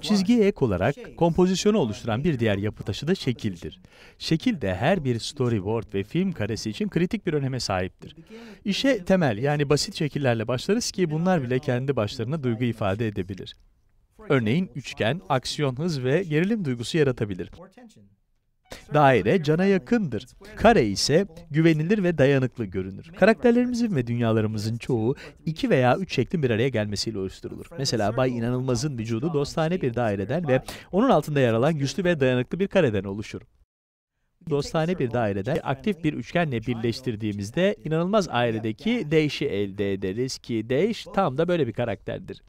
Çizgiye ek olarak kompozisyonu oluşturan bir diğer yapı taşı da şekildir. Şekil de her bir storyboard ve film karesi için kritik bir öneme sahiptir. İşe temel yani basit şekillerle başlarız ki bunlar bile kendi başlarına duygu ifade edebilir. Örneğin üçgen, aksiyon hız ve gerilim duygusu yaratabilir. Daire cana yakındır. Kare ise güvenilir ve dayanıklı görünür. Karakterlerimizin ve dünyalarımızın çoğu iki veya üç şeklin bir araya gelmesiyle oluşturulur. Mesela Bay İnanılmaz'ın vücudu dostane bir daireden ve onun altında yer alan güçlü ve dayanıklı bir kareden oluşur dostane bir daireden aktif bir üçgenle birleştirdiğimizde inanılmaz ailedeki Değiş'i elde ederiz ki Değiş tam da böyle bir karakterdir.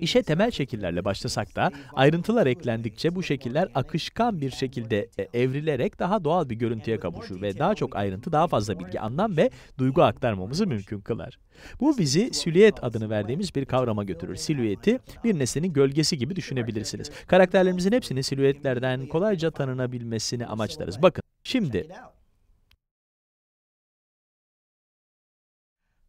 İşe temel şekillerle başlasak da ayrıntılar eklendikçe bu şekiller akışkan bir şekilde e, evrilerek daha doğal bir görüntüye kavuşur ve daha çok ayrıntı, daha fazla bilgi, anlam ve duygu aktarmamızı mümkün kılar. Bu bizi silüet adını verdiğimiz bir kavrama götürür. Silüeti bir nesnenin gölgesi gibi düşünebilirsiniz. Karakterlerimizin hepsini silüetlerden kolayca tanınabilmesini amaçlarız. Bakın şimdi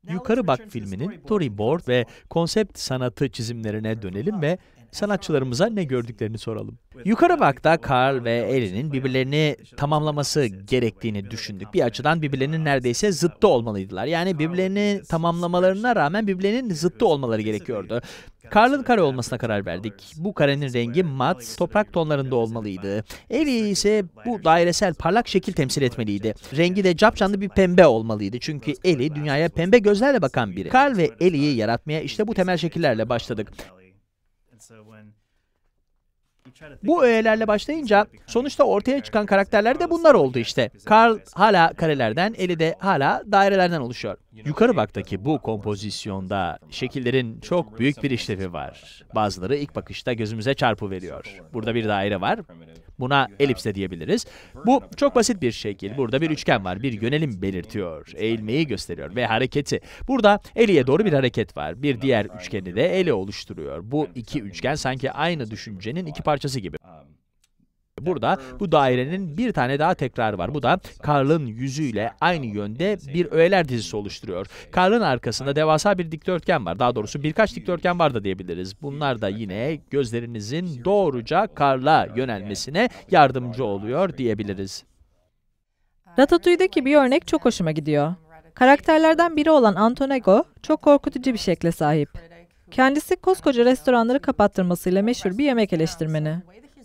Yukarı Bak filminin storyboard ve konsept sanatı çizimlerine dönelim ve sanatçılarımıza ne gördüklerini soralım. Yukarı bakta Carl ve Ellie'nin birbirlerini tamamlaması gerektiğini düşündük. Bir açıdan birbirlerinin neredeyse zıttı olmalıydılar. Yani birbirlerini tamamlamalarına rağmen birbirlerinin zıttı olmaları gerekiyordu. Karlın kare olmasına karar verdik. Bu karenin rengi mat, toprak tonlarında olmalıydı. Eri ise bu dairesel parlak şekil temsil etmeliydi. Rengi de capcanlı bir pembe olmalıydı. Çünkü Eli dünyaya pembe gözlerle bakan biri. Karl ve Eli'yi yaratmaya işte bu temel şekillerle başladık. Bu öğelerle başlayınca sonuçta ortaya çıkan karakterler de bunlar oldu işte. Karl hala karelerden, eli de hala dairelerden oluşuyor. Yukarı baktaki bu kompozisyonda şekillerin çok büyük bir işlevi var. Bazıları ilk bakışta gözümüze çarpı veriyor. Burada bir daire var. Buna elips de diyebiliriz. Bu çok basit bir şekil. Burada bir üçgen var. Bir yönelim belirtiyor. Eğilmeyi gösteriyor ve hareketi. Burada eliye doğru bir hareket var. Bir diğer üçgeni de ele oluşturuyor. Bu iki üçgen sanki aynı düşüncenin iki parçası gibi. Burada bu dairenin bir tane daha tekrar var. Bu da Karl'ın yüzüyle aynı yönde bir öğeler dizisi oluşturuyor. Karl'ın arkasında devasa bir dikdörtgen var. Daha doğrusu birkaç dikdörtgen var da diyebiliriz. Bunlar da yine gözlerinizin doğruca Karl'a yönelmesine yardımcı oluyor diyebiliriz. Ratatouille'deki bir örnek çok hoşuma gidiyor. Karakterlerden biri olan Antonego çok korkutucu bir şekle sahip. Kendisi koskoca restoranları kapattırmasıyla meşhur bir yemek eleştirmeni.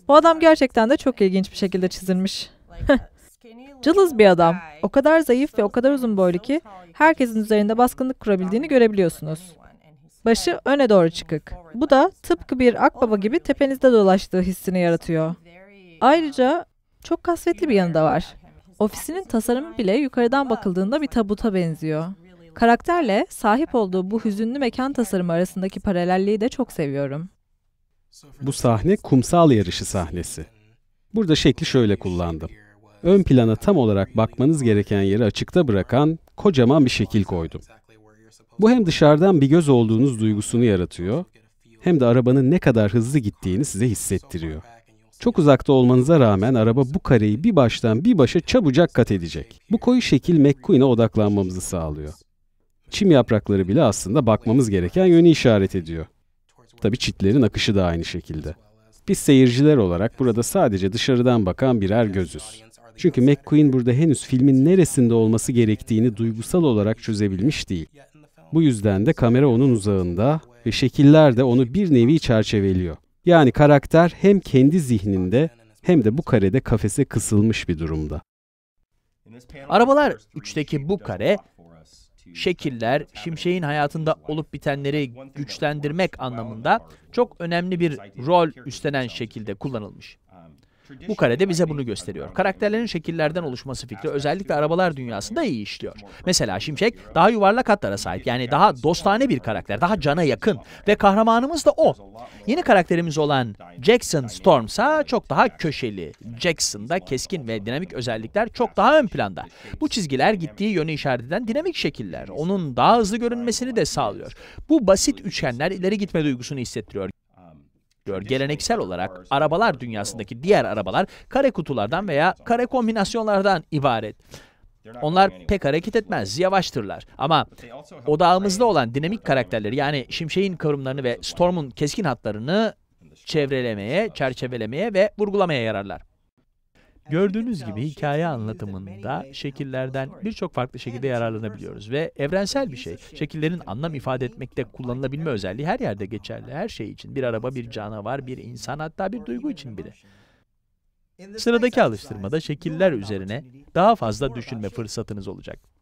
Bu adam gerçekten de çok ilginç bir şekilde çizilmiş. Cılız bir adam. O kadar zayıf ve o kadar uzun boylu ki herkesin üzerinde baskınlık kurabildiğini görebiliyorsunuz. Başı öne doğru çıkık. Bu da tıpkı bir akbaba gibi tepenizde dolaştığı hissini yaratıyor. Uh, Ayrıca çok kasvetli bir yanı da var. Ofisinin tasarımı bile yukarıdan bakıldığında bir tabuta benziyor. Karakterle sahip olduğu bu hüzünlü mekan tasarımı arasındaki paralelliği de çok seviyorum. Bu sahne kumsal yarışı sahnesi. Burada şekli şöyle kullandım. Ön plana tam olarak bakmanız gereken yeri açıkta bırakan kocaman bir şekil koydum. Bu hem dışarıdan bir göz olduğunuz duygusunu yaratıyor, hem de arabanın ne kadar hızlı gittiğini size hissettiriyor. Çok uzakta olmanıza rağmen araba bu kareyi bir baştan bir başa çabucak kat edecek. Bu koyu şekil McQueen'e odaklanmamızı sağlıyor. Çim yaprakları bile aslında bakmamız gereken yönü işaret ediyor. Tabii çitlerin akışı da aynı şekilde. Biz seyirciler olarak burada sadece dışarıdan bakan birer gözüz. Çünkü McQueen burada henüz filmin neresinde olması gerektiğini duygusal olarak çözebilmiş değil. Bu yüzden de kamera onun uzağında ve şekiller de onu bir nevi çerçeveliyor. Yani karakter hem kendi zihninde hem de bu karede kafese kısılmış bir durumda. Arabalar 3'teki bu kare şekiller Şimşek'in hayatında olup bitenleri güçlendirmek anlamında çok önemli bir rol üstlenen şekilde kullanılmış. Bu karede bize bunu gösteriyor. Karakterlerin şekillerden oluşması fikri özellikle arabalar dünyasında iyi işliyor. Mesela Şimşek daha yuvarlak hatlara sahip yani daha dostane bir karakter, daha cana yakın ve kahramanımız da o. Yeni karakterimiz olan Jackson Storm ise çok daha köşeli. Jackson'da keskin ve dinamik özellikler çok daha ön planda. Bu çizgiler gittiği yönü işaret eden dinamik şekiller. Onun daha hızlı görünmesini de sağlıyor. Bu basit üçgenler ileri gitme duygusunu hissettiriyor oluşturuyor. Geleneksel olarak arabalar dünyasındaki diğer arabalar kare kutulardan veya kare kombinasyonlardan ibaret. Onlar pek hareket etmez, yavaştırlar. Ama odağımızda olan dinamik karakterleri yani şimşeğin kıvrımlarını ve Storm'un keskin hatlarını çevrelemeye, çerçevelemeye ve vurgulamaya yararlar. Gördüğünüz gibi hikaye anlatımında şekillerden birçok farklı şekilde yararlanabiliyoruz ve evrensel bir şey. Şekillerin anlam ifade etmekte kullanılabilme özelliği her yerde geçerli. Her şey için. Bir araba, bir canavar, bir insan hatta bir duygu için bile. Sıradaki alıştırmada şekiller üzerine daha fazla düşünme fırsatınız olacak.